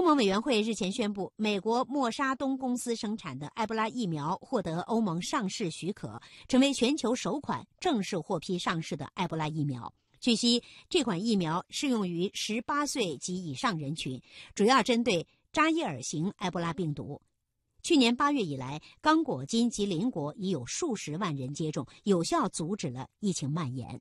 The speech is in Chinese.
欧盟委员会日前宣布，美国默沙东公司生产的埃博拉疫苗获得欧盟上市许可，成为全球首款正式获批上市的埃博拉疫苗。据悉，这款疫苗适用于18岁及以上人群，主要针对扎伊尔型埃博拉病毒。去年八月以来，刚果金及邻国已有数十万人接种，有效阻止了疫情蔓延。